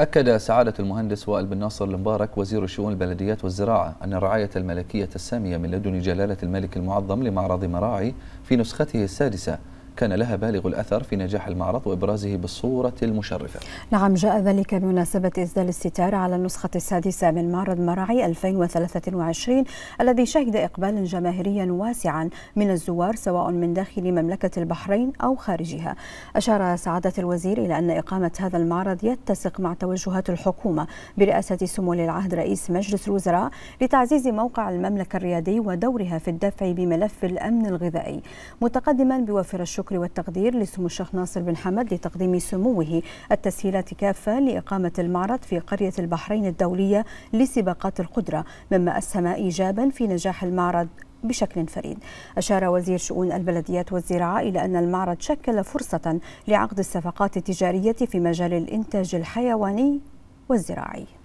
أكد سعادة المهندس وائل بن ناصر المبارك وزير شؤون البلديات والزراعة أن الرعاية الملكية السامية من لدن جلالة الملك المعظم لمعرض مراعي في نسخته السادسة كان لها بالغ الأثر في نجاح المعرض وإبرازه بالصورة المشرفة نعم جاء ذلك بمناسبة إسدال الستار على النسخة السادسة من معرض مرعي 2023 الذي شهد إقبالا جماهيريا واسعا من الزوار سواء من داخل مملكة البحرين أو خارجها أشار سعادة الوزير إلى أن إقامة هذا المعرض يتسق مع توجهات الحكومة برئاسة سمو العهد رئيس مجلس الوزراء لتعزيز موقع المملكة الريادي ودورها في الدفع بملف الأمن الغذائي متقدما بوفر الشكر الشكر والتقدير لسمو الشيخ ناصر بن حمد لتقديم سموه التسهيلات كافة لإقامة المعرض في قرية البحرين الدولية لسباقات القدرة مما أسهم إيجابا في نجاح المعرض بشكل فريد أشار وزير شؤون البلديات والزراعة إلى أن المعرض شكل فرصة لعقد الصفقات التجارية في مجال الإنتاج الحيواني والزراعي